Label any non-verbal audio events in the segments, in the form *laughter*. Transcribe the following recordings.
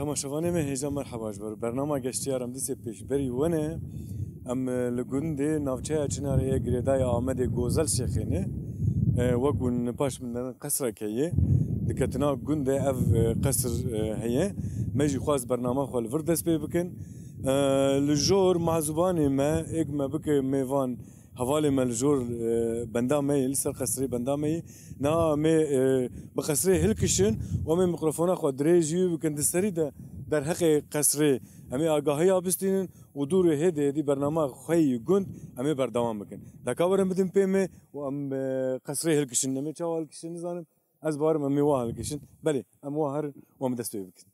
تماشاوانه من هیجا مرحبا اجبر برنامه گشتیارم دیسه پیش بری ونه ام لگوندی نافچه اچناره گریدای آمد گوزل شیخینه وەگون پاش منەن قسرەکەیە دکەتنا گوندە ئەف قسر هەیە مەژی خواست بەرنامە خۆل ور دەست پێ بکەن li jor mazbanê me ek me bike mêvan حوالي ملجور بندا مي لسه قصري بندا مي نا مي بقصري هلكشن ومي ميكروفونا خو دريجي وكنت سريده در حق قصري امي آگاهي آبستينن و دور هدي هدي برنامه خوي گوند امي بردوام بكن تکاورم بدم پيمه و ام قصري هلكشن نمي چاوال كشن زانم از بارم امي واهل كشن بلي ام واهر و ام دستوي بكن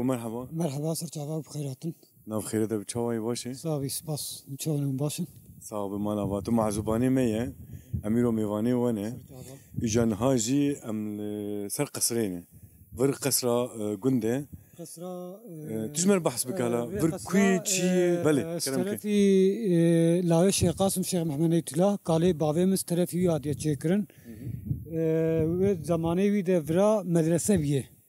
و مرحبا مرحبا صرت عباب بخيراتن ناف خير ده بتشاوي باشي صافي سباس نتشاوي باشن صافي مالا باتو معزوباني مية أميرو ميفاني وانا إجان هاجي أم سر قصرين فر قصرة قندة قصرة تجمر بحث بك هلا فر كوي شي بلي استرفي لاوي شيخ قاسم شيخ محمد ايتلا قالي باوي مسترفي يادية تشيكرن و زمانه وی ده ورا مدرسه بیه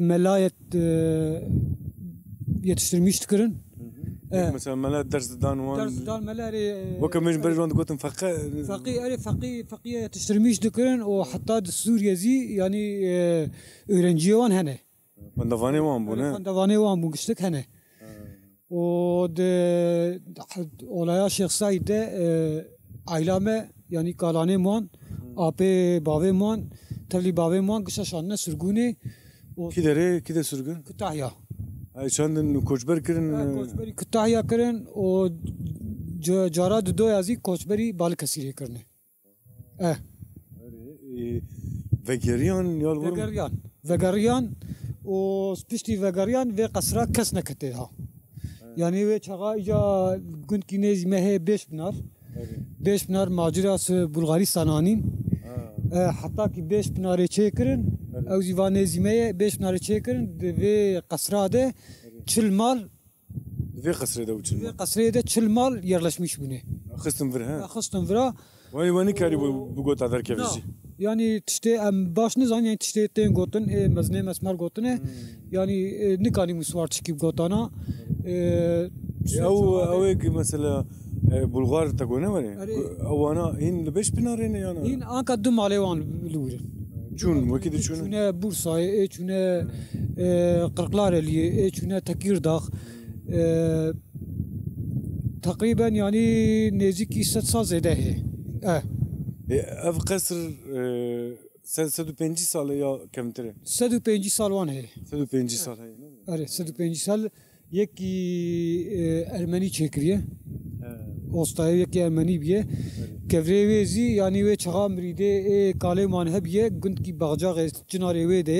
melayet yetiştirmiştikin. Evet. مثلا ملا درس دان وان درس دان ملا ري وكا مش برج وان كنت مفقه فقيه ري فقيه فقيه تشترميش دكرن وحتى السوريا زي يعني öğrenci وان هنا فندفاني وان بو نه فندفاني وان بو گشتك هنا و د اولايا شيخ سعيد de aileme yani kalane muan ape bave muan Tali bavê wan gişaşan ne sürgûnê Kî derê kî de sürgün? Kütahya. Çandin koçber kirin? E, koçberî Kütahya kirin û cara di doya zî koçberî Balıkesirê kirine. Eh. Vegeriyan ya Vegeriyan. Vegeriyan û piştî vegeriyan vê qesra kes nekete ha. Yani vê çaxa îca gundkî nêzî me heye bêş binar. Bêş binar macirası Bulgaristananîn. E, hatta ki beş pınarı çekirin. Ev zivane zimeye beş pınarı çekirin ve kasrade çılmal ve kasrede uçulma. Ve kasrede çılmal yerleşmiş bunu. Xısın vır ha. Xısın vır ha. Vay ne kari bu bu gota der kevizi. Yani işte em başını zan yani işte ten gotun e mezne mesmar gotun e, hmm. yani e, kani musvar çıkıp gotana. E, ya o o mesela بلغار تا گونه وری اوانا این لبش بنارینه یانا این آنکا دو مالی وان لوره چون وکی دی چون چونه بورسای چونه قرقلار لی چونه تکیرداغ تقریبا یعنی نزدیکی 100 سال زده اه اف قصر sen 105 sal ya kemtere? 105 sal wan he. 105 sal he. Evet, 105 sal yek Ermeni çekriye. Evet. ostayekê emenî biye kevrê wê zî yanî wê çixa mirîdê ê e, kalêman hebiye gund kî baxcaxê çinarê wê de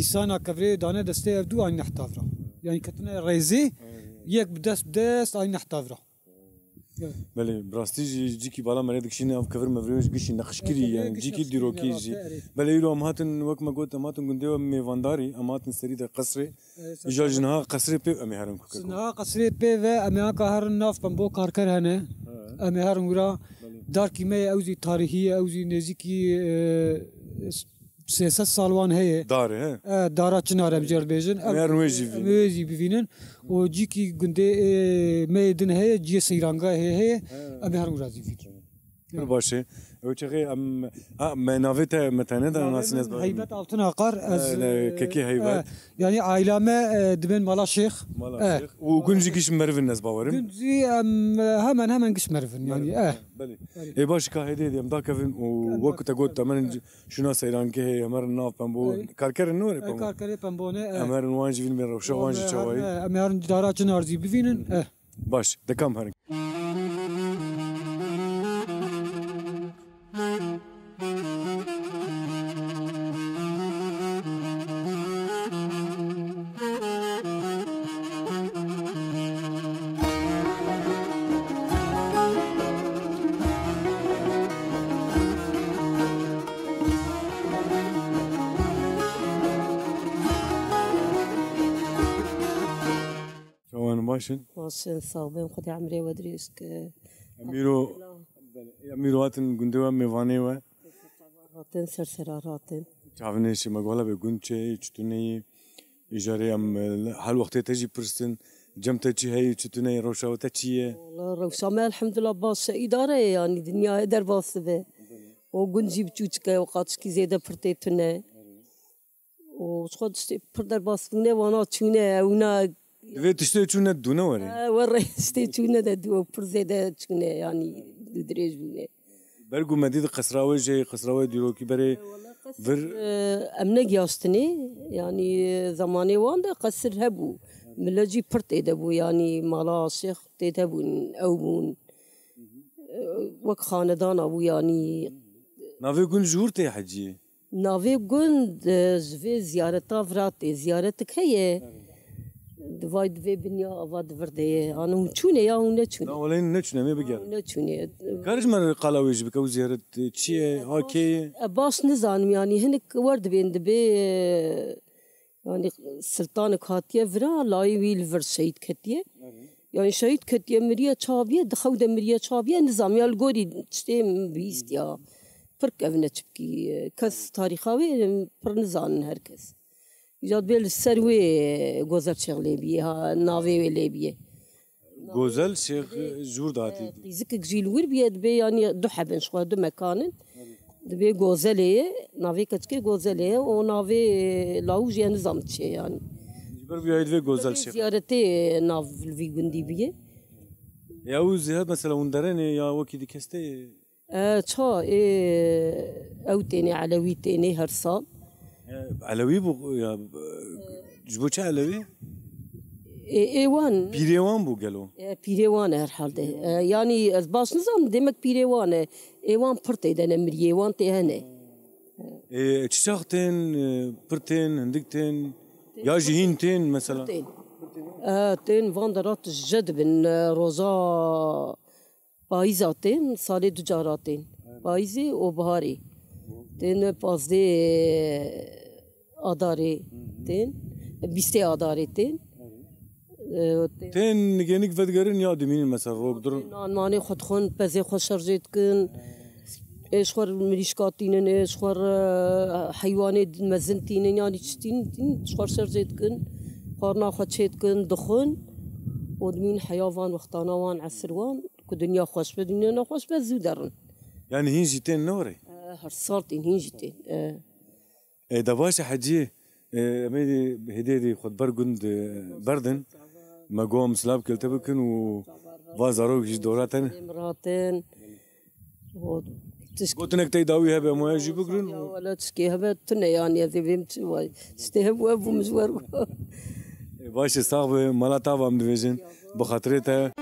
îsana kevrê dane destê ev dû aynehtav ra yani ketine rêzê yek bi dest bi dest aynehtav ra بله براستی جی جی کی بالا مرد کشینه اف کفر مفروش گشی نقشگری یعنی جی کی دیروکی جی بله ایرو امهاتن وک مگوت امهاتن گنده و میوانداری امهاتن سری ده قصر ایجا جنها قصر پی امی هرن کو جنها قصر پی و امی ها که هرن ناف پنبو کارکر هنه امی هرن ورا دار کیمه اوزی تاریخی اوزی نزیکی سێسە ساڵوان هەیە دارا چ نارەمجار بێژن نوێزی ببینن و جیکی گوندێ مدن هەیە جیە سەیرانگا هەیە هەیە ئەمە هەر ڕازی فکر باشێ. Ölçeği me navete metene de nasines bari. Heybet altın akar. E, keki heybet. E, yani aileme e, dibin mala şeyh. Mala şeyh. U günci giş mervin nez bavarım. Günci hemen hemen giş mervin yani. Beli. E baş kahede edeyim da kevin u vakıta gotta men şuna seyran ki hey emer nav ben bu karkerin ne var yapam. Karkerin ben bu ne. Emer nuanji vin ben roşa vanji çavayı. Emer daracın arzi bivinin. Baş dekam herin. واشن وصل ثوبين خدي عمري ودريسك أميرو میرواتن گندوا میوانه و راتن سرسرا راتن چاونه شي مګوله به ګونچې چتونی اجاره هم هل وخت ته جي پرستن جمته چی هي چتونی روشا وته چی والله روشا ما الحمدلله باش اداره يعني دنیا در واسه به و گونجی بچوچکه و قاتشکی زیده پرته تونه و خود پر در باس نه وانا چونه اونا دوی تشته چونه دونه وره وره تشته چونه ده دو پر زیده چونه یعنی درێژ بووێ بەرگ و مەدید قسراوە ژێ قسراوە دیرۆکی بەرێ ئەم نەگیاستنێ ینی زمانێ واندا قەسر هەبوو ملەجی پر تێدەبوو ینی ماڵا شێخ تێدەبوون ئەو بوون وەک خانەدانە بوو ینی ناوێ گون ژور تێ حەجیە ناوێ گوند ژێ زیارەتا ڤاتێ زیارەتك هەیە. واید وی بنیا آواد ورده آنو چونه یا اون نچونه نه ولی نچونه می بگم نچونه کارش من قلاویش بکو زیارت چیه هاکی باش نزانم یعنی هنک ورد بیند به یعنی سلطان کاتیه ورا لای ویل ور شهید کتیه یعنی شهید کتیه مریا چابیه دخو ده مریا چابیه نظام یا الگوری چته بیست یا پر کونه چبکی کس تاریخاوی پر نزان هر کس جات بيل سروي غوزل شغلي بيها نافي ولي بيه غوزل سيغ زور داتي زك جيل وير بيد بي يعني دو حبن شو دو مكان دبي غوزلي نافي كتكي غوزلي نافي لاوج يعني زامتشي يعني جبر بيها يدفي غوزل شيخ زيارتي ناف الفي غندي بيه يا وزهد مثلا وندرني يا وكي دي كستي اه تشا اي او تاني علوي تاني هرصان علوی بو یا جبو چه علوی؟ ایوان پیریوان بو گلو پیریوان هر حالده یعنی از باش نزام دمک پیریوانه ایوان پرته دنه مری ایوان ته هنه چی ساختن پرتن هندکتن یا جهین تن مثلا تن وان درات جد بن روزا پاییزاتن سال دو جاراتن پاییزی و بهاری Din pazdi adari din. Biste adari din. تن گنیک ودگرین یادی مینین مثلا روگ درن آلمانی خود خون پزی خود شرجت کن اش خور مریشکاتینن اش خور حیوانی مزنتینن یعنی چتین دین خور شرجت کن خورنا خود چت کن دخون ودمین حیوان وقتانوان عسروان که دنیا خوش به دنیا نخوش به زودرن یعنی هین جیتن نوره صارت har sort إيه hinjite. Da vaše hadje, هدي دي خد برجند بردن ما قوم سلاب كل تبكن و بازارو كيش دوراتن مراتن قلت انك تيداوي هبه ما يجي بكرن ولا تسكي هبه تنيان يعني اذا بيمت تستهب وابو مزور باش اه، صاحب مالا طابا مدفيجن بخاطرتها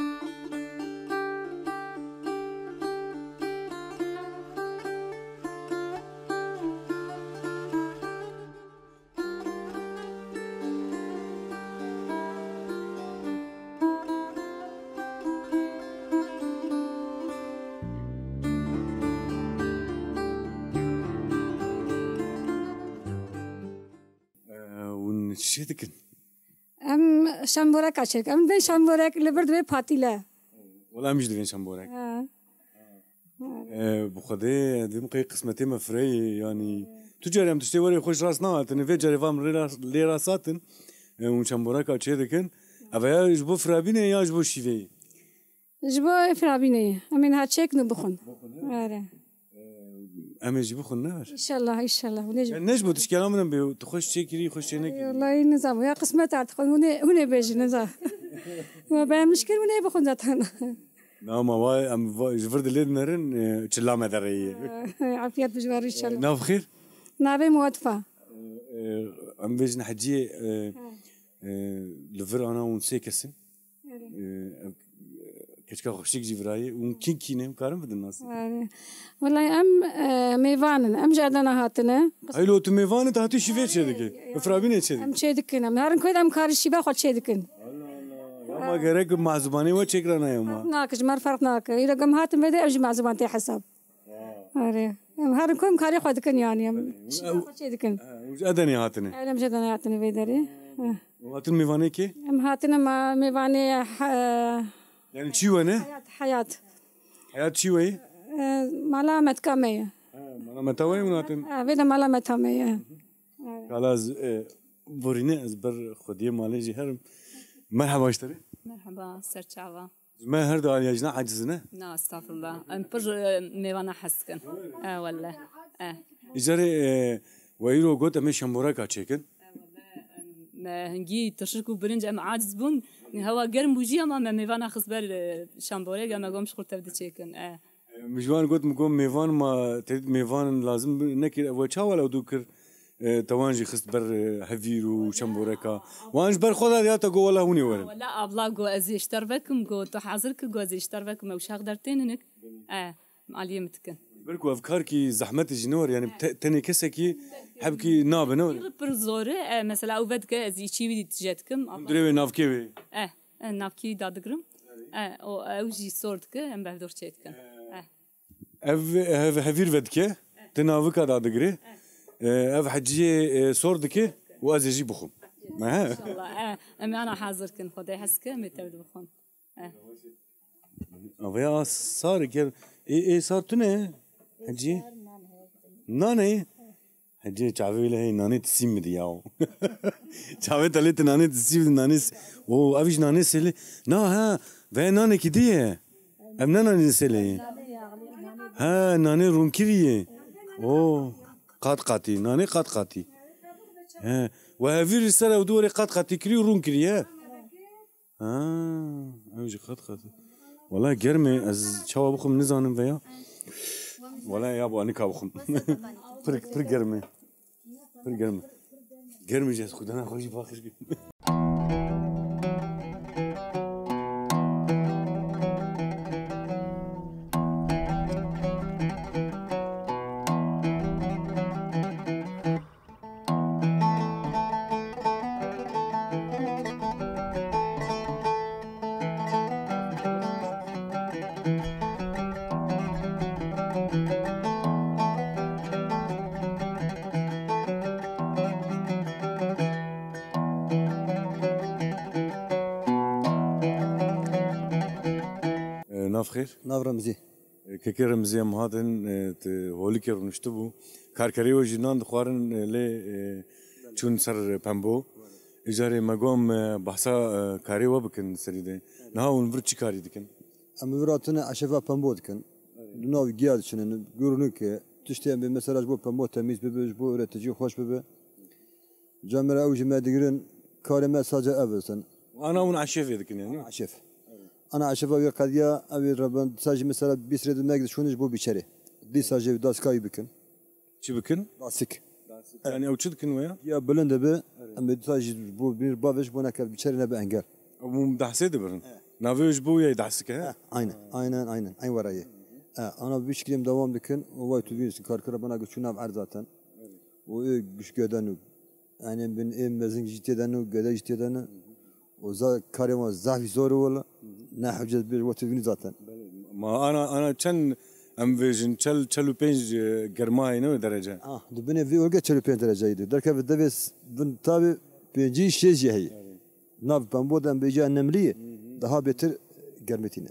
شتك ام شامبورك اشرك ام بين شامبورك لبرد بين فاتيلا ولا مش دفين شامبورك اه, آه بخدي دي مقي قسمتي مفري يعني تجاري ام تشتي وري خوش راسنا تنفي جاري فام لي راساتن آه، وشامبورك اشركن اوه جبو فرابيني يا جبو شيفي جبو فرابيني امين هاتشيك نو بخون اما يجيبوه النار ان شاء الله ان شاء الله ونجم نجمو تشكيلهم من بيو تخش تشكيلي يخش هناك والله نظام يا قسمه تاع تخون هنا هنا باجي نظام ما بان مشكل هنا باخذ لا ما واي ام جفرد الليل نهرن تشلا ما دري عافيات بجوار ان شاء الله نعم بخير نعم موادفه ام باجي نحجي لفر انا ونسي كسن كشكا خشيك جبراي وممكن كينه مكارم بدنا الناس والله ام ميفان ام جادنا هاتنا هاي لو تميفان انت هاتي شفيت شدك افرابين شدك ام شدك نهار كويد ام كار الشيبه خد شدك ما غيرك معزباني وتشكر انا يما ناكش مر فرق ناك اذا قام هاتم بدا اجي معزبان تي حساب اري نهار كويم كاري خدكن يعني شدكن وجادني هاتني انا مجادنا هاتني بيدري وهاتن ميفاني كي ام هاتنا ميفاني يعني شو انا؟ حياة حياة حياة شو هي؟ آه، ملامة كامية آه، ملامة هواي وناتن؟ هذا آه، ملامة هواي خلاص بوريني از بر مالي جي هرم مرحبا اشتري مرحبا سر شعبا ما هرد على جنا عجزنا لا استغفر الله ام بر ميوانا حسكن اه والله اه جري ويرو قلت امي شمبورا كاتشيكن هنگی تشرک و برنج ام عاجز بون هوا گرم بوجی اما ما میوان اخذ بر شنباره گم اگام شخور تبدی چیکن مجوان گوت مگم میوان ما تید میوان لازم نکر اول چا ولا دو کر توانجي خست بر هفير وشمبوركا وانج بر خدا دياتا جو ولا هوني ورن ولا ابلا جو ازي اشتربكم جو تحازرك جو ازي اشتربكم وشاغ درتينك اه معليمتكن بالكو افكاركي زحمات الجنور يعني تاني كسكي حبكي ناب نو برزوري مثلا او بدك ازي شي بدي تجاتكم دريبي نافكي اه نافكي دادقرم اه او او جي سورتك ام بهدور تشيتكم اه اف هفير بدك تنافكا دادقري اف حجي سورتك وازي جي بخم ما ان شاء الله اه انا حاضركن خدي حسك متولد بخم اه Veya sar gel. E, e sar tu ne? हाँ जी ना नहीं हाँ जी चावे वेले है नाने तसीम में दिया हो चावे तले तो नाने तसीम नाने वो अभी नाने से ले ना हाँ वह नाने की दी है अब ना नाने से ले हाँ नाने रूम की रही है kat kati nane kat kati he ve evir risale udure kat kati kiri urun kiri ya ha evci kat kati Valla germe ez çavabukum nizanim veya Valen ya bu anika bukum. Pır *laughs* pır germe. Pır germe. Germeyeceğiz. Kudana hoş bakır. ناف خير ناف رمزي كي رمزي ام هاتن هولي كي رنشتبو كاركري وجنان دخوارن لي چون سر پمبو اجاري مقام بحثا كاري وبكن سريده نها ونفر چي كاري دكن ام وراتن اشفا پمبو دكن ناو گیاد چنن گورنو که تشتیم به مثلا جبو پمبو تمیز ببه جبو ارتجی خوش ببه جامعه اوجی مدگرن کارمه ساجه اوزن انا ون عشف يدكن يعني عشف ana aşeva ve kadiya abi rabban sadece mesela bir sürede ne düşünüş bu biçeri. Di sadece das kaybıkın. Çıbıkın? Dasik. Yani uçudkın mı ya? Ya bölün de be. Ama sadece bu bir baveş bu ne kadar biçeri ne be engel. Bu dahsedi birin. Naveş bu ya dahsik ha? Aynen, aynen, aynen. Aynı varayı. Ana bir şekilde devam o Vay tübüyüsün. Karkıra bana göçün av er zaten. O e, güç gödenu. Yani ben em mezin ciddiyedenu, göde ciddiyedenu. وكريم الزعفي زورو ولا حجة بير وتفيني زاتن ما انا انا كان امفيجن تشل تشلو بينج جرماي نو درجه اه دبني في ورقه تشلو بينج درجه يدي دركه في الدبس بن تابي بيجي شيجي هي ناب بمبودن بيجي النمليه daha beter germetine.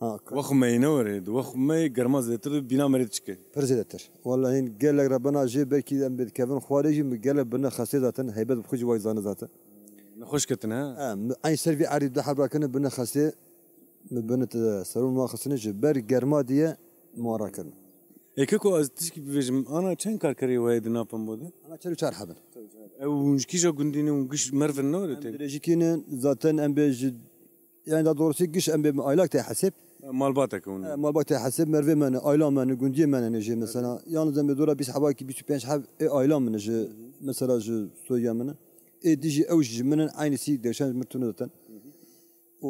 Ha. Vakhmey ne var idi? Vakhmey germaz detir bina merit çıkı. Perze detir. Vallahi gelek Rabbana je belki den bir kevin xwarici mi gelek bana xasse zaten heybet bu xujvay zanı zaten. نخش كتنا ام اي سيرفي عريض ده حبر كنا بنا خسي بنا سرون ما خسنا جبر جرماديه مورا كنا كيكو از تشكي بيجم انا كان كار كري وهيد نابم بودي انا كان شار حبل او كيجا قنديني ونقش مرفن نور درجي كين ذاتن ام بيج yani daha doğrusu giş em aylak te hasip. Malbata konu. Malbata te hasip merve men aylam men gündi men ne je mesela yalnız em dora biz hava ki 25 hab e aylam men je mesela je soyamını. ديجي اوج من عين سي دشان مرتون دتن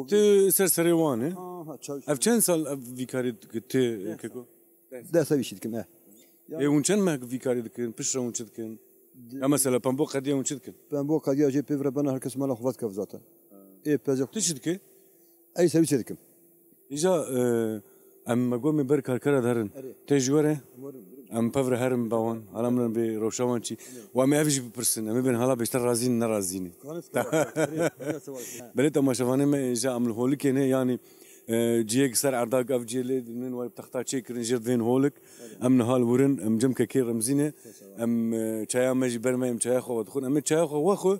تو سر سريوان اه افشان سال فيكاري كت كيكو ده سوي شيء كم اه اي ونشان ما فيكاري دكن بش رون شدكن اما سلا بامبو قديه ونشدكن بامبو قديه جي بيفر بنا هركس مالا خبات كف زاتن اي بازو تشدكي اي سوي شدكم اجا ام قومي بركار كرا دارن تجوره ئەم پەور هەرم باوان هەڵام من بێ ڕۆشەوان چی وامەویژی بپرسن ئەمە بن هەڵا بێشتا رازین نەرازینی بێت تەماشەوانە ئێژا ئەمل هۆلکێنێ ینی جیەک سەر ئەردا گەفجێ لێ دێن وای تەختا چێکردن ژێر دوێن هۆلک ئەم نەهال ورن ئەم جم کە کێ ڕمزینێ ئەم چایا مەژی بەرمە ئەم چایخەوە دخون ئەمە چایخۆ وەخۆ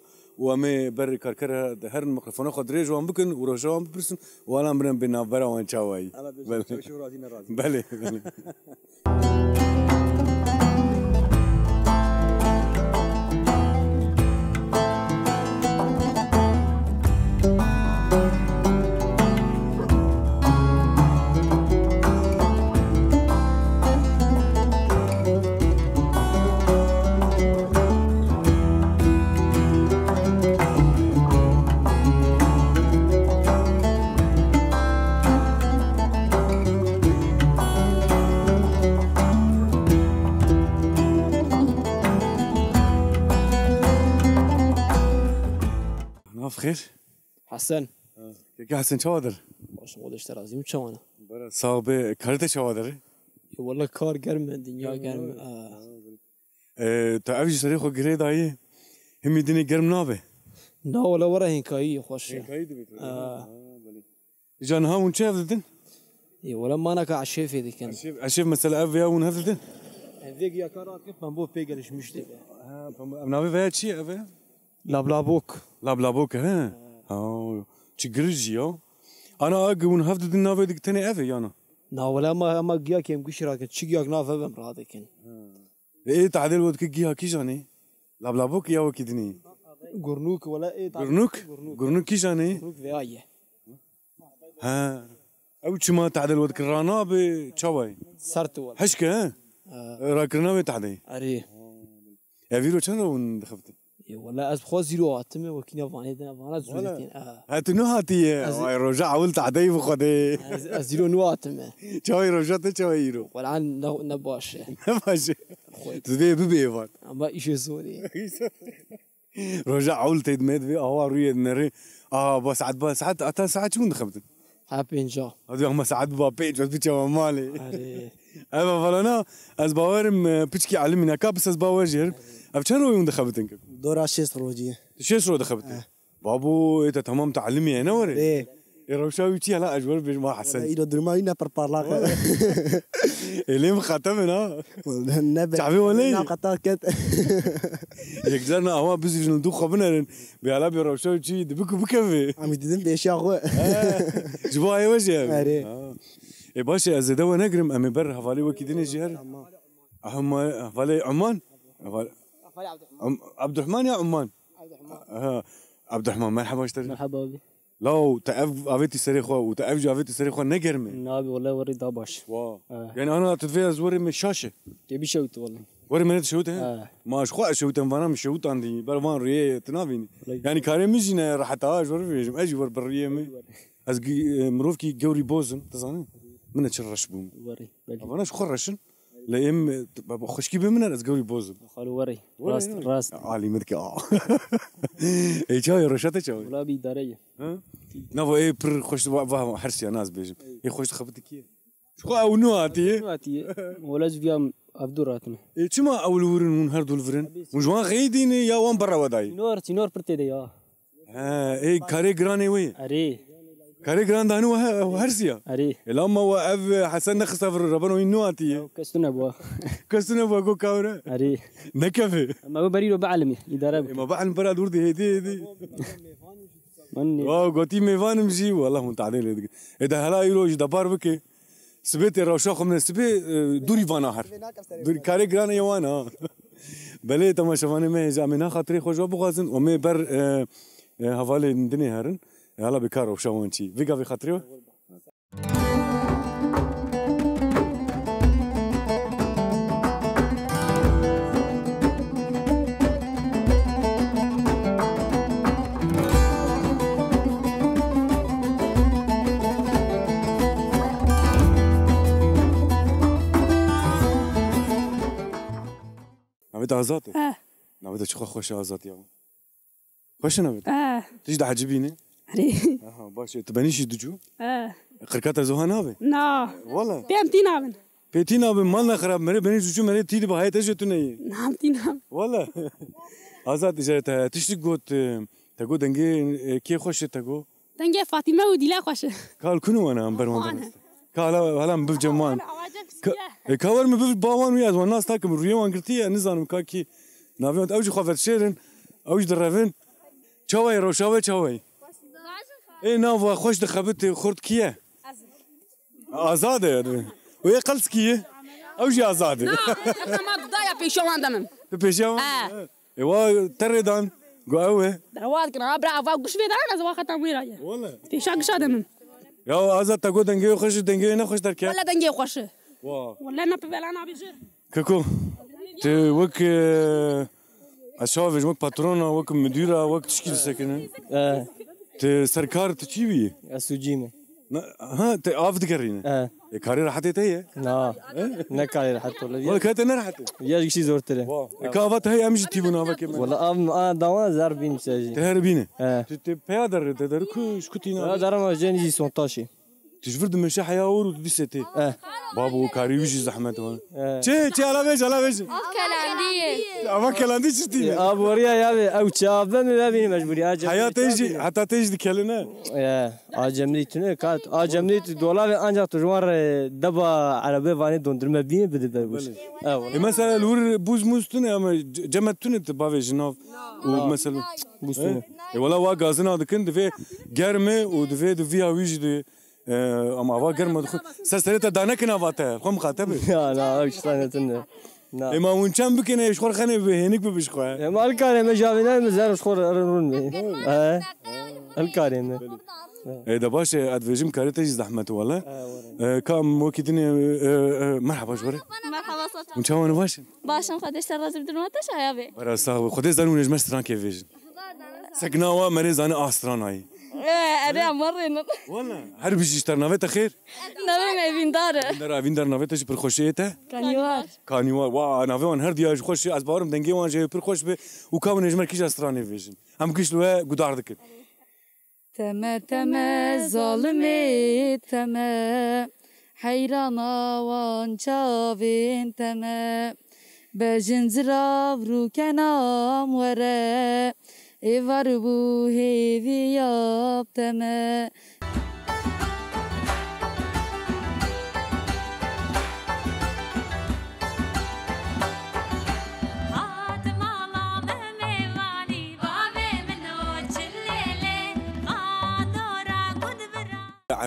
ومێ بەر کارکەر هەرن مقرفۆنە خۆ درێژوان بکن و ڕۆژەوان بپرسن وواان برم بێ ناوبەرەوان چاوایی بەێ. بخير حسن كي حسن شوادر باش ولش ترازيم شوانا برا صاحبي كارت شوادر والله كار قرم الدنيا قرم تعرف شو صريخو قري داي هم يدني قرم نابه نا ولا ورا هنكاي خوش هنكاي دبيت جان ها ونشاف ذدن اي ولا ما انا كعشيف هذيك انا عشيف مثلا افيا ونهف ذدن هذيك يا كارات كيف ما بو بيجلش مشتي ام نابي فيها شيء افيا لا لا بلا بوك بلا بوك ها ها تشغرجي ها انا اق ونهفد النافي ديك تاني افي يانا لا ولا ما ما جياك يم قش تشي تشجياك نافي بمر هذا كن ايه تعديل ودك جيها كي جاني لا بلا بوك يا وكدني غورنوك ولا ايه تعديل غورنوك غورنوك كي جاني غورنوك في ها او ما تعدل ودك رانا بتشاوي صرت ولا هشكه ها راك رانا تعدي اري يا فيرو شنو دخلت ولا از خو زیرو اتم و کینه وانه ده وانه زوزتین آه. هات نو هاتی وای رجع ولت عدی بخدی از زیرو نو اتم چای رجع ته چای رو والان نباشه نباشه زبی ببی وان اما ایش زوری رجع ولت دمد في هو روي نري اه بس عاد بس عاد اتا ساعات شو دخلت هابي انجا هذا هم ساعات با بيج بس بيتش مالي ايوه فلانا از باورم بيتشكي علمنا كابس از باور جرب اف چند روی اون دخبتن که دوره شیست روزیه رو دخبتن آه. بابو ایت تمام تعلمی انا وره ايه, إيه، روشاوي تي هلا اجور بيج ما حسن *laughs* الى درما ينا بربارلاق اللي مخاتمنا نبع تعبي ولا نا قطار كات يكزرنا هو بزي جن دو خبنا بيالا بي روشاوي تي دبكو بكفي عم يدن بيش يا آه. خو جبو اي وجه *laughs* آه. اي باشا از دو نجرم امي بر هفالي وكي دني جهر هم هفالي عمان ولا عبد الرحمن عبد الرحمن يا عمان عبد الرحمن آه. عبد الرحمن مرحبا اشتري مرحبا بي لو تقف عفيتي سريخو وتقف عفيتي سريخو نجرمة نابي والله وري دابش واو يعني آه. انا تدفي وري من الشاشة تبي شوت والله وري من شوت آه. ما اشخوا شوت انا من شوت عندي بروان ريه تنابيني يعني كاري مزينه راح تاج وري فيجم اجي ور بريه مي از اه، مروفكي جوري بوزن تزاني من تشرش بوم وري انا شخرشن لأم خشکی بمنن از گوری بازم خالو وری راست راست عالی مد که آه ای چای روشت چای گلابی داره نه و ای پر خوش و هر سی ناز بیشم ای خوش خبرت کیه شو او نو آتیه آتیه ولج بیام عبدو راتنه ای چما اول ورن اون هر دول ورن مجوان غیدینه یا وان برا ودای نور چی نور پرته دی یا ای کاری گرانه وی اره كاري جراند هنو هرسيا اري لما واف حسن نخسر في الربان وين نواتي كستنا بوا كستنا بوا كو كاورا اري نكفي ما بريرو بعلمي اداره ما بعلم برا دور دي هدي هدي واو غوتي ميفان مجي والله من تعدين اذا هلا يروج دبار بكي سبيت الروشاخ من سبي دوري فانا هر دوري كاري جراند يوانا بلي تماشا فاني ما يجي امينا خاطري خوش بوغازن ومي بر هفالي ندني هرن آه יאללה, בקרוב, שמונצ'י. ויגה וחטריו? نبيت عزاتي؟ اه نبيت شو خوش عزاتي يا خوش نبيت؟ اه تيجي عجبيني؟ Ari. Aha, baş. Tu benişi ducu? He. Kırkata zuhan abi? Na. Valla. Pem tin abin. Petin abi mal ne kharab mere beni ducu mere tidi bahayet eşe tu neyi? Nam tin abi. Valla. Azat ticaret ha. Tişti got. Tago denge kiye hoşe tago? Denge Fatime u dile hoşe. Kal kunu ana amber mandan. Kala halam bir ceman. Kavar mı bir bavan mı yazman nas takım rüyaman girtiye nizanım kaki. Navyon avcı kafet şerin. Avcı derevin. Çavay roşavay çavay. E na vo khosh de khabte khurt kiye. Azad. Azad e. Ve qals kiye. Aw ji azad. Na, ma da ya pishon andam. Pe pishon. E vo terredan. Gwawe. Da vo kan abra vo gush vedan az vo khata mira ye. Ti shag shadam. Ya azad ta godan ge khosh de ge khosh dar kiye. Ola dan ge Wa. na pe velan abijer. Kako? Te vo ke A chave, je patron, je vois que me dure, je Te sarkar të çivi? Asugjime. ها انت عافد كرينا اه كاري راحت هي لا لا كاري راحت ولا ولا كانت انا راحت يا شي زورت له كافات هي امشي تيبون هذا كمان ولا ام انا دوا زربين مساجين تهربينه اه تبي هذا تدرك شكوتينا هذا ما جاني 18 تجبر دمشي حياة ورو دي سيتي اه بابو كاريوجي زحمة وانا تشي تشي على بيج على بيج كلاندية اما كلاندية شتي اب وريا يا بي او تشابن لا بي مجبوري اجم حياة تيجي حتى تيجي كلنا اه اجملي تنه كات اجملي دولار انجا تجوار دبا عربي فاني دوندرما بي بدي بربوش اه مثلا الور بوز موستون اما جمت تنه تبافي جنوف ومثلا بوستون والله وا غازنا دكن دفي گرمه ودفي دفي هاويجي اما وا گرم خو سسری ته دانه کنه واته خو مخاطب نه نه ايش سنه نه نه اما اون چم بکنه ايش خور خنه به هنیک به بشخو اما الکاره ما جاوینه مزار خور رون ها الکاره نه ده باش ادفيجم كاريتا زحمت ولا كم وكيتني مرحبا جوري مرحبا صوت وانت وين باش باش نخدش سراز بدون ما تشا يا بي برا صاحبي خدش زانو نجمش تران كيفيجن سكناوا مريز انا استران هاي نه اره امروز نه. ولن. هر خیر؟ نه من این داره. این داره این داره نویت پر خوشیه تا؟ کانیوار. کانیوار. واه نویت وان هر دیاج خوش از بارم دنگی وان پر خوش به او کام و نجمر کیش استرانی بیشند. هم کیش لوه گودار دکت. تم وان چاوین به جنز رو E var bu hevi yap deme.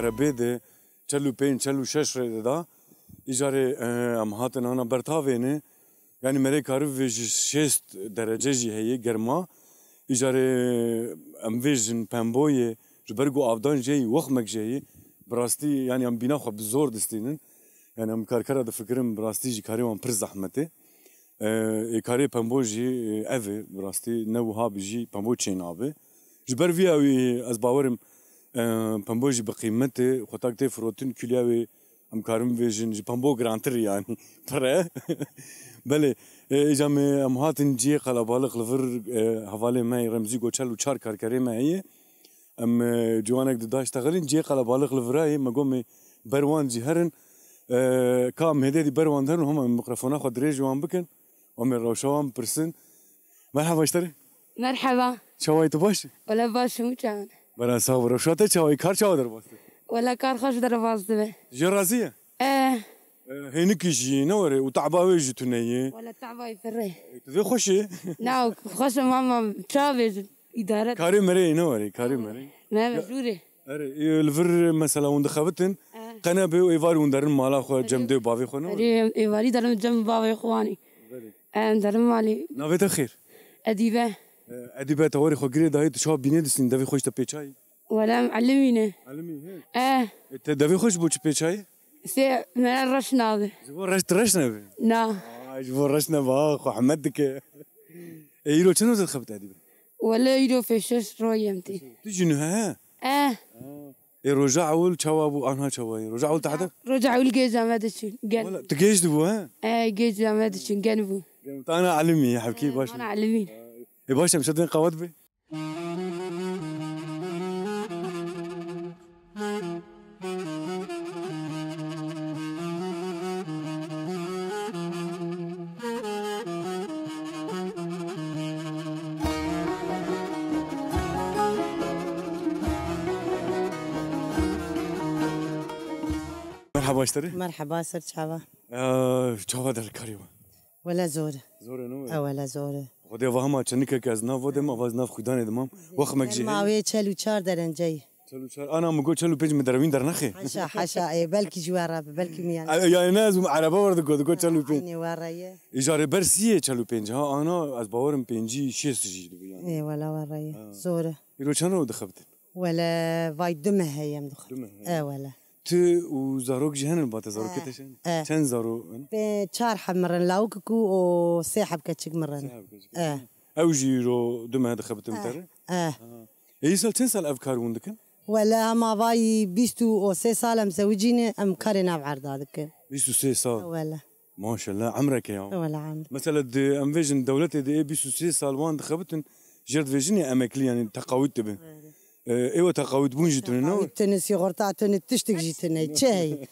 عربيدي تشلو بين تشلو شش دا اجاري ام هاتن انا برتافيني يعني مريك عرف شيست درجه جي هي جرما îjare em vê jin pemboyê ji ber got avdan jeyî wexmek jeyî bi rastî yanî em bîna xwe bi zor distînin yani em karkara difikirin bi rastî jî karê wan pir zehmetê êkarê e, e pembo jî ev ê bi rastî newha bi jî pembo çê nabe ji ber vî ew ez bawerim e, pembo jî bi qîmetê xwetak tê firotin külya wê em karim bêjin ji pembo girantir yanî *laughs* pire بله جام ام هاتن جی قلبال قلفر حواله ما رمزی گوچل و چار کارکری ما هیه ام جوانک داشت غلین جی قلبال قلفرای مگم بروان جی هرن کام هدی بروان دهن هم میکروفونا خود ری جوان بکن و می روشوان پرسن مرحبا اشتره مرحبا چاوای تو باش ولا باش مچان برا صبر شاته چاوای کار چاو در واسه ولا کار خوش در واسه جرازیه اه هينك جينا وري وتعباوي جتني ولا تعباوي فري ذي خشي ناو خش ماما تشافي إدارة كاري مري نوري كاري مري ما بجوري أري الفر مثلا وندخبتن قنا آه. بيو إيفاري وندرن مالا خو جم ديو بافي خونا أري إيفاري درن جم بافي خواني أنا آه، درن مالي نافي تخير أديبة آه، أديبة توري خو قري دايت شاب بيني دسين دافي خوش تبيتشاي ولا علمينا علمي هي اه تدافي خوش بوش بيتشاي سي من الرشنابي جبور رشت رشنابي نعم آه، جبور رشنابي اخو حمدك إيه، يلو شنو تخبط هذه ولا يلو في شش رويمتي تجي آه. آه. إيه، ها اه رجعوا الشواب انها شوي رجعوا تحت رجعوا الجيزه ما دشين قال تجيزدوا ها اه جيزه ما دشين قنبوا انا علمي يا إيه، حبكي باش انا علمي باش مشدين قواد بي مرحبا اشتري مرحبا سر چاوا چاوا در کاریو ولا زور زور نو او ولا زور خدای وهمه چنکه که از ناو ودم اواز ناو خدان دمم وخت مگجی ماوی 44 درنجی چلو چار انا مقول چلو بيج مدروين در نخي حشا حشا اي بلكي جوارب بلكي ميان يا ناس عربه ورد قد قد چلو بين ني ورايه اجاره برسيه چلو بين ها انا از باورم بينجي 6 جي دو يعني اي ولا ورايه زوره يلو چنو دخبت ولا وايد دمه هي مدخل دمه اه ولا تو و زاروك جهن باتا زاروك آه. آه. تن زارو شار حب مرن لاوككو و ساحب كتشك مرن آه. او جيرو دم هذا خبت متر اه, آه. اي سال تنسى الافكار وندك ولا ما باي بيستو او سي سال مزوجيني ام كارينا بعرض هذاك بيستو سي سال ولا ما شاء الله عمرك يا ولا عمرك مثلا دي ام فيجن دولتي دي بيستو سي سال وان دخبتن جرد فيجن يا امكلي يعني تقاوت بين آه، ايوا تقاود بون جيت من هنا تنسي غرطة تشتك جيت هنا تشاي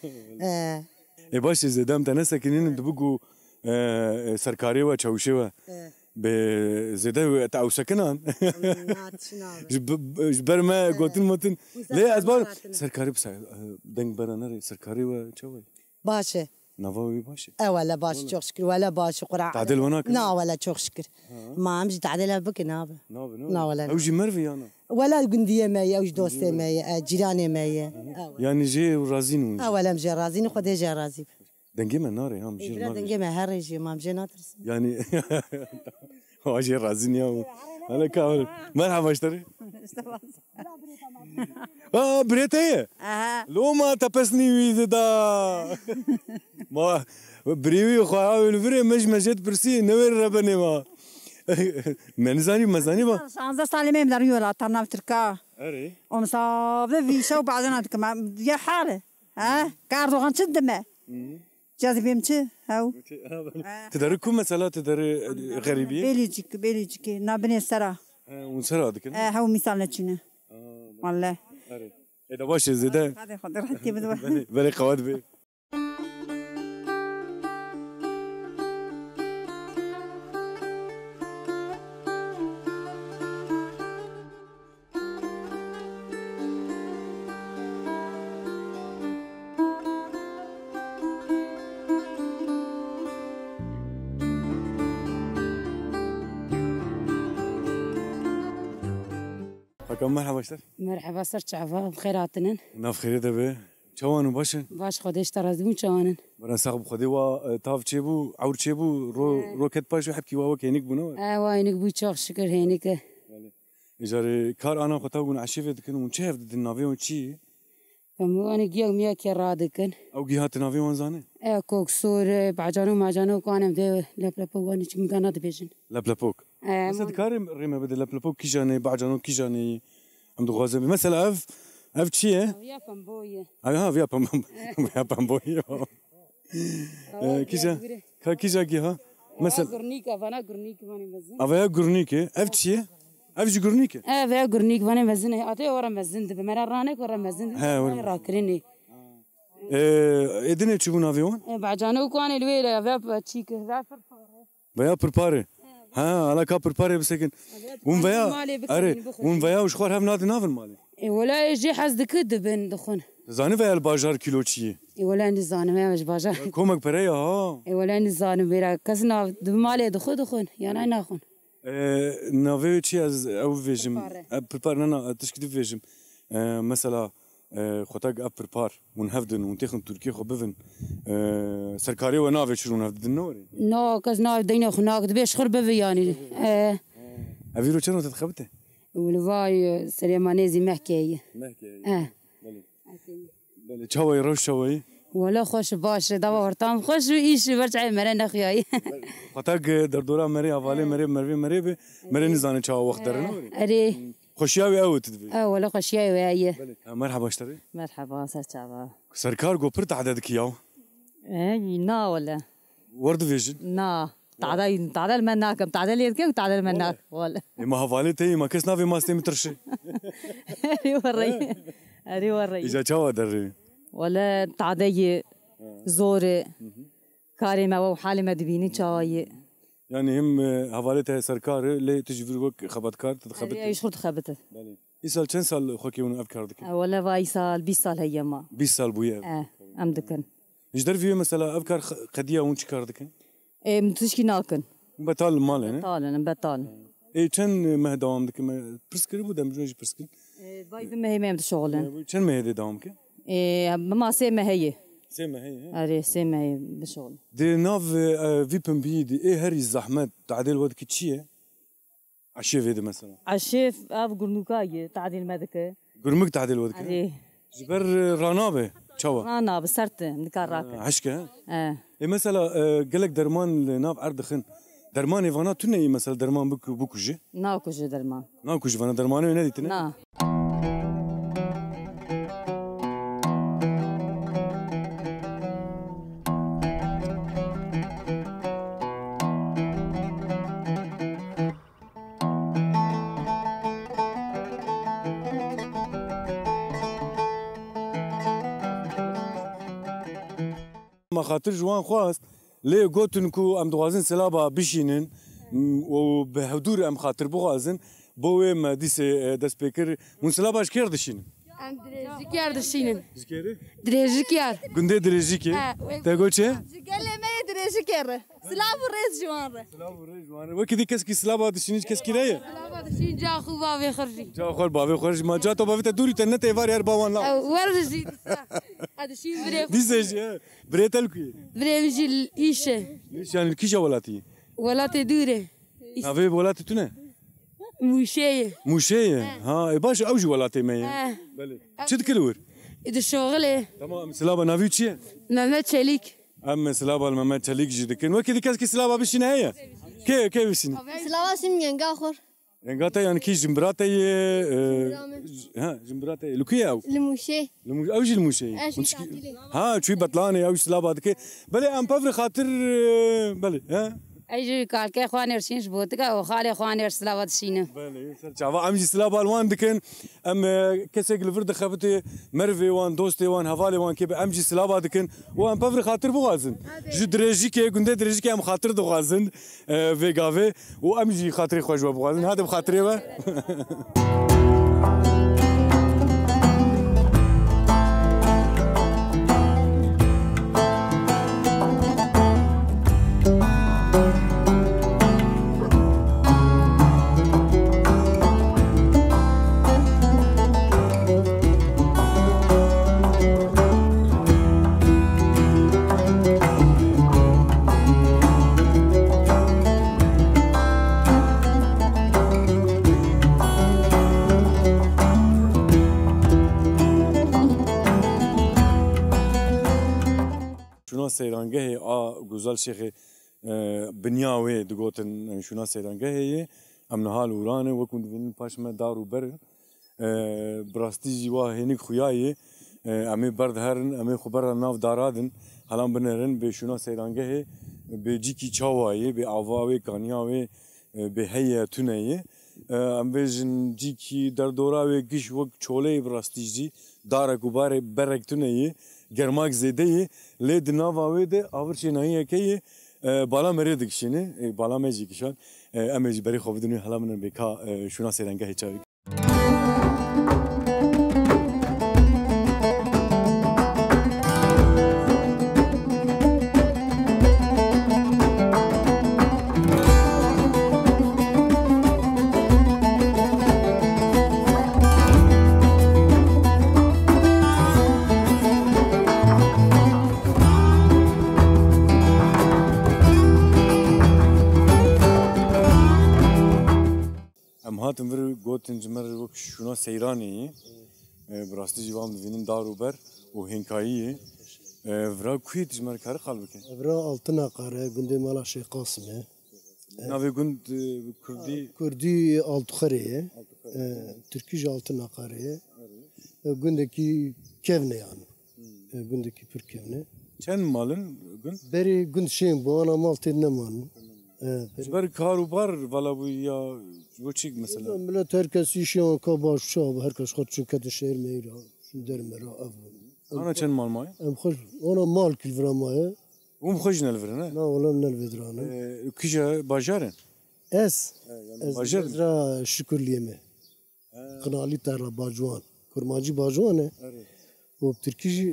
اي باش اذا دام تنسى كنين دبقوا آه، سركاري وتشوشوا بزيدا تاع سكنان جبر ما آه. قوتن متن لا ازبر سركاري بس دنگ برانا سركاري وتشوي باشا نظوي باش اه ولا باش تشوخ شكر ولا باش قرع تعدل هناك لا ولا تشوخ شكر ما مش تعدل بك نابه نابه نابه ولا او مرفي انا ولا جندية مايا وش دوسة مايا آه، جيران مايا آه، يعني جي ورازين وش أولا آه، مجي رازين وخد جي رازين دنجي ما ناري هم جي ناري دنجي ما جي ما مجي ناترس يعني *laughs* هو جي رازين يا انا كامل مرحبا اشتري *laughs* اه بريتي لو ما تبسني ويد دا *laughs* ما بريوي خواهي الفري مش مجد برسي نوير ربني ما منزاني مزاني با شانزا سالي ميم دار يورا طرنا تركا اري ام ومصاب فيشا وبعدين هذيك يا حاله ها كاردو غنشد ما جاذبيه متي هاو تداركم مثلا تدار غريبي بلجيك بلجيكي نابني سرا اون سرا دك اه هاو مثال نتشنا والله اري اذا واش زيد هذا خد راحتي بلي قواد بيه مرحبا شتف مرحبا سر شعفا بخير هاتنن ناف خير دبي چوانو باشن باش خودش ترازمو چوانن برا ساق خودی وا تاف چه بو عور چه بو رو روکت پاش و حبکی واو کینیک بونو اه وا اینک بو چاخ شکر هینیک بله. اجاره کار انا خطا گون عشیف دکن اون چه هفت ناوی اون چی فمو انا گیگ میا کی را دکن او گی هات ناوی اون زانه اه سور بعجانو ماجانو کانم ده لپلپو وانی چی مگانا دبیجن لپلپوک اه مصد کارم ریمه بده لپلپوک کی جانه بعجانو کی جانه Ambroise. Mesela ev, ev çiye. Ev yapan boyu. Aha, ev yapan boyu. Yapan boyu. Kija, ka kija ki ha? Mesela. Gurnik, avana gurnik vani vezin. Avaya gurnik, ev çiye. Ev ji e, gurnik. Ev ya gurnik vani vezin. E, Atı ora mezin de. Mera rane ora mezin de. Ha ora. Rakrini. E, edine çubun aviyon? Bacana ukanı lüyle. ev ya Veya Ev ya pırpare. ها على كابر باري بسكن ونفيا اري ونفيا وشخور هم نادي نافل مالي ولا يجي حز كذب دخون زاني فيا الباجار كيلو تشي ولا نزانم يا مش باجار كومك بريا ها ولا نزانم بيرا كزنا مالي دخو دخون يعني ناخون نافي تشي از او فيجم بربار انا تشكي فيجم مثلا خوتاگ اف پر پار ون هفدن ون تخن ترکیه خو بفن سرکاری و ناوی شرون هفدن نوری نا کس ناو دین خو ناک دبیش خور بفی یعنی اوی رو چنو تتخبته ولوای سلیمانی زی مهکیه مهکیه بله چاوی روش چاوی ولا خوش باشه دوا هرتام خوش و ایش برچ مره نخیای خطاق در دورا مری حواله مری مروی مری به مری نزانه چا وقت درن اری خوشیاوی او تدبی او ولا خوشیاوی ایه مرحبا اشتري مرحبا سرچاوا سرکار گو پر تعداد کیاو ای نا ولا ورد فيجن نا تعدل تعدل مناكم تعدل يذكر تعدل مناك ولا ما هفالت هي ما كسنا في ماستي مترشي اری وري اري وري اجا تشوا دري ولا تعدادی زوري کاری ما وحالي ما دبيني تشاوي يعني هم حوالت هي سرکار لی تجبر وک خبرتکار تخبت ای شغل خبت بله ایسال چند سال خوکی ون افکار دکن اولا و ایسال 20 سال هیا ما 20 سال بویا اه ام دکن جدر في مثلا افكار قديه وين شكار دكن اي متشكي ناكن بطال مال انا بطال انا بطال اي كان اه، اه، ما دوام دك برسكري بودم جوج برسكري باي بما هي ما شغل كان ما هي دوام اي ما سي ما هي سامة هي أري سامة بالشغل دي ناف آه، في بمبي دي إيه هري الزحمات تعديل واد كتشية عشيف هذا مثلا عشيف أب قرنوكاية تعديل مدكة قرمك تعديل واد كتشية جبر آه، رانابي تشوا رانابة سرت نكار راكة آه، عشكا اه إيه مثلا قالك درمان ناف عرض خن درمان إيفانا تنهي مثلا درمان بك بكوجي ناكوجي درمان ناكوجي فانا درمان وين هذه تنهي خاطر جوان خواست لێ گوتن و ئەم دوازن سەلابا بشینن و بە هەودور ئەم خاطر بخوازن بۆ وێ مەدیسێ دەست پێکرد موسلا باش کێر دشینن. درێژیار دشینن درێژیار گوندێ درێژیکێ دەگۆچێ؟ enerji kere. Slavu rez juanre. Slavu rez juanre. Ve kedi kes ki slava düşünüş kes ki reye. Slava düşünüş cahil bavê xirjî. Cahil bavê xirjî. Ma cata bavê e te dûrî te ne tevvar yer bawan la. Wer jî dîsa. Adişîn bre. *laughs* Dîsa jî. Bre e, tel ku. Bre jî îşe. İş yani kişe velatî. Velatê dûre. Navê welatê tu ne? موشيه موشيه ها باش اوجي ولا تيميه بلي شد كلور اذا شغله تمام سلابه نافيو تشي نانا تشاليك اما سلابا لما ما تليك جدا كن وكذا كاس كي سلابا باش نهايه كي كي باش سلابا سيم سن ينقاخر ينقاتا يعني كي جمبراتا ها جمبراتا لوكيا او لموشي او جي الموشي ها شوي بطلانة او سلابا بلي ام بفر خاطر بلي ها ایجی کالکه خوانر شینش بودگا و خال خوانر سلاوات شینه بله چاوا ام جی سلاو الوان دکن ام کسک لفر دخفته مروی وان دوست وان حواله وان کی ام جی سلاو دکن و ام پر خاطر بوازن جو درجی کی گنده درجی کی ام خاطر دوازن وگاوه و ام جی خاطر خوش بوازن هادم خاطر و شونا سیرانگهی آ گوزال شیخ بنیاوی دگوتن شونا سیرانگهی ام نهال ورانه وکم دوین پاشمه دارو برن براستی جیوا هینک خویایی امی برد هرن امی خبر ناف دارادن هلان بنرن به شونا سیرانگهی به جیکی چاوایی به آواوی کانیاوی به هیه تونایی ام بیژن جیکی در دوراوی گش وک چوله براستی جی داره گوباره برک تونایی germak zedeyê lê di nava wê de avir çênayiyekeyê e, bala merê dikişîne bala me jî kişan em ê ji berê xwe bidinê hela min bêka e, şûna sêrengehê çavê هاتم بر گوتن جمر وک شونا سیرانی براستی جوان بینیم داروبر و هنکایی Evra kuyt jmer kar halbuki. Evra altın akare günde mala şey kasme. Ee, Navi gün e, Kurdi ee, Kurdi altukareye. Ee, Türküj altın akare. Gündeki kevne yani. Hmm. Gündeki pür kevne. Çen malın gün? Beri gün şeyin bu ana mal tedne malın. بر کاروبار والا بو یا و چی مثلا ملت هر کسی شیان که باش شاب هر کس خود شو کد شهر میرا شو در مرا اول انا چند مال مای ام خوش انا مال کل ورا مای اون خوش نل ورا نه نه ولا نل ورا نه کجا بازارن اس بازار را شکرلیه می قنالی ترلا باجوان کرمانجی باجوانه و بترکیجی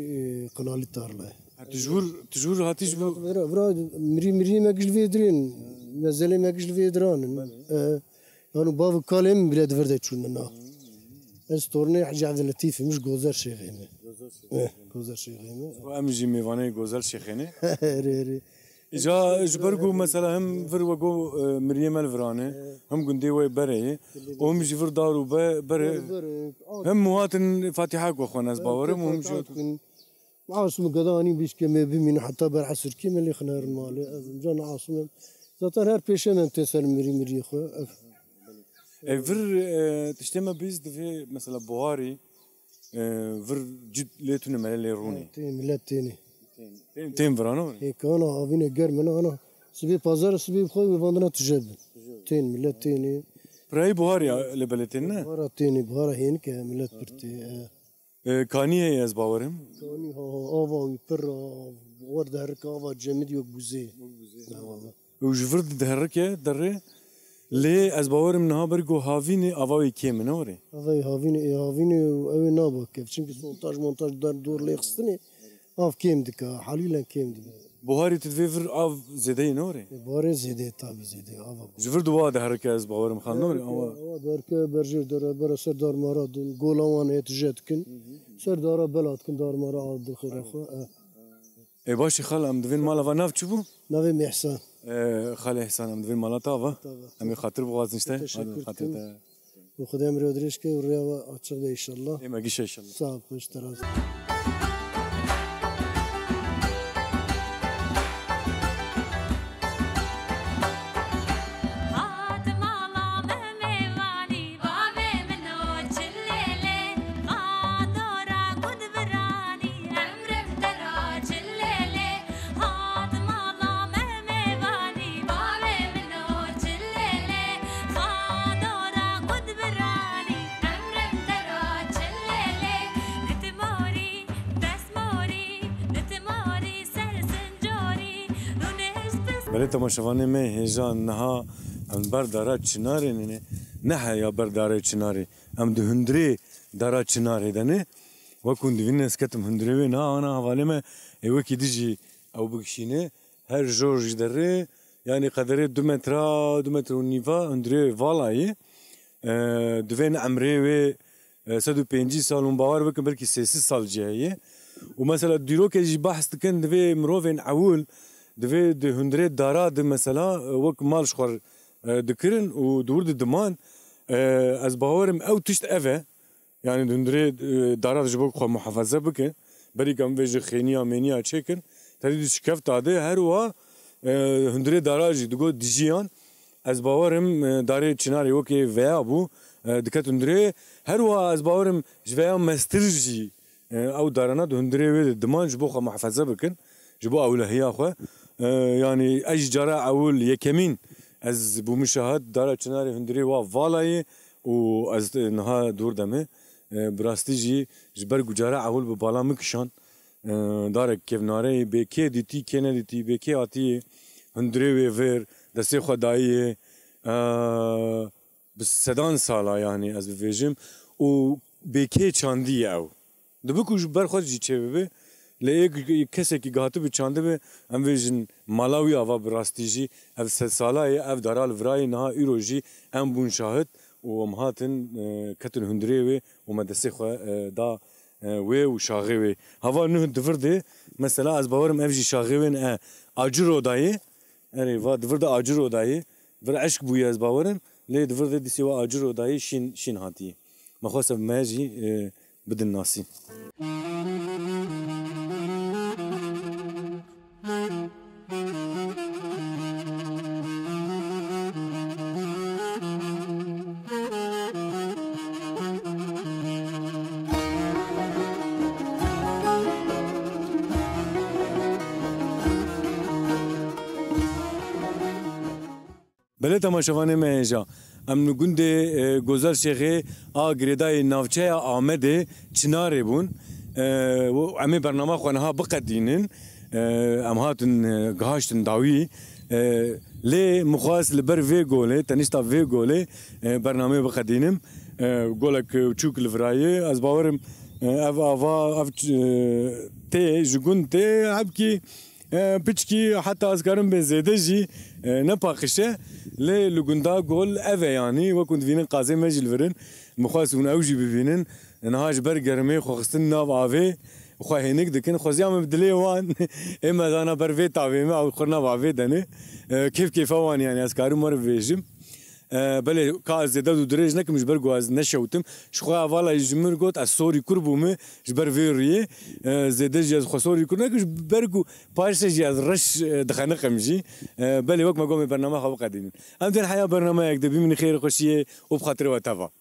قنالی ترلا تجور تجور هاتي جبو برا مري مري ما كش في درين مازال ما كش في دران انا باب كلام بلا دفرد تشون شون منا استورني حجي عبد اللطيف مش غوزر شيخيني غوزر شيخيني وام جي ميفاني غوزر شيخيني جا جبرجو مثلا هم فر فروجو مريم الفراني هم جندي وي بري وهم جفر دارو بري هم مواطن فاتحة كو خونا زباورم هم جوتكن عاصمة قضاء بيش بيش كما بمين حتى برح سر كما اللي خنهر المالي جانا عاصمة زاتر هر بيشان أنت سر مري مري خو افر إيه، إيه، تشتما بيز دفي مثلا بوهاري افر إيه، جد ليتون ملل روني تين ملل تيني تين تين فرانو اي كانا هافين جر من أنا سبي بازار سبي بخوي بفندنا تجرب تين ملل تيني براي بوهاري لبلتنا بوهاري تيني بوهاري هين كملت برتي Kaniye ez bavarım. Kani ha ava pırra var derk ava cemid yok buze. Ew ji vir derke derre lê ez bawerim niha ber got havînê avayê kê min orê. Avê havînê ê e, havînê ew ê e naba kev çimkî montaj montaj der dor lê xistinê av kêm dike halîlan kêm dibe. بوهاری تدفیفر آف زده ای نوره؟ بوهاری زده تابی زده آف جفر دو واده هرکه از باورم خان نوره آوا آوا دار که برجر داره برا سر دار مارا دن گل آوان اتجت کن سر داره بلات کن دار مارا آب دل خیره خو ای باشی خال ام دوین مالا و نف چی بو؟ نوی محسن خال احسان ام دوین مالا تاوا امی خاطر بغاز نشته؟ تشکر کن و خدا امری ادریش که و ریا و اچه ده ایشالله ایمه گیشه ایشالله صاحب خوش تراز ولی تماشاوانه می هیجان نها ام بردارا چناری نه نه یا بردارا چناری ام ده هندری دارا چناری دنه و کن دوین اسکتم هندری و نه آنها حواله می ایو کی دیجی او بگشینه هر جورج دره يعني قدره دو متر دو متر ونيفا اندري فالاي دوين عمري و سدو بينجي سالون باور بكم بركي سيسي سال جاية ومثلا ديروك يجي بحث كان دوين مروفين عول دوی د هندرې دارا د مثلا اه، وک مال شخور اه، دکرن او دور د دمان اه، از باورم او تشت اوه یعنی د هندرې دارا د جبو خو محافظه بکې بری کم ویژه خینیا منیا چکن تری د شکفت اده هر وا هندرې دارا جی دغه دیجیان از باورم داري چناري وکي ویا بو دکت هندرې هر وا از باورم جویا مستر جی او دارانه د وی د دمان جبو خو محافظه بکن جبو اولهیا خو yani eş cara evul yekemin ez bu müşahat dara çınarı hündürî wa valayê û ez niha dûr deme bi rastî jî ji ber gucara ewil bi bala mikişan darek kevnareyê bêkê dîtî kêne dîtî bêkê hatiye hundirê wê vêr destê xwe dayê bi sedan sala yanî ez bibêjim û bêkê çandiye ew dibi ku ji ber xwe jî çêbibe لی کسی گهاتو به چانده به ام ویژن مالاوی آوا براستی جی اف سه ساله اف دارال ورای نها ایرو جی ام بون شاهد و ام هاتن کتن هندری وی و مدرسه خو دا وی و شاغی وی هوا نه دورده مثلا از باورم اف جی شاغی وین اجرو دایی اری و دورده اجرو دایی ور عشق بوی از باورم لی دورده دیسی و اجرو دایی شین شین هاتیه مخواسب ماجی ناسي بلتا ما ما میجا em gundê e, Gozel Şêxê a girêdayê navçeya Amedê çinarê bûn e, em ê bername xwe niha biqedînin e, em hatin gihaştin dawî lê mixwas li ber vê golê tenîsta vê golê bername biqedînim golek çûk li virayê ez bawerim ev ava ev tê ji gund tê hebkî piçkî heta ez karim bê zêde jî آه، نباقشه لي لو لگوندا گل اوه يعني و کند وینن قازه مجل ورن مخواست اون اوجی ببینن نهاج برگرمه خوخستن ناو آوه خو هينك دكن خوځي هم بدلي وان *laughs* اما انا نه بر وی تاوي ما خو نه واوي دنه آه، کیف کیف وان يعني اسکارو مر ویجم بله که از زده دو درج نکم جبر گو از نشوتم شخوا اوالا جمر گوت از سوری کور بومه جبر ویریه زده جی از خو سوری کور نکم جبر گو پارش جی از رش دخانه قمجی بله وک مگوم برنامه خو قدیم ام در حیا برنامه یک دبی من خیر خوشیه و بخاطر و توا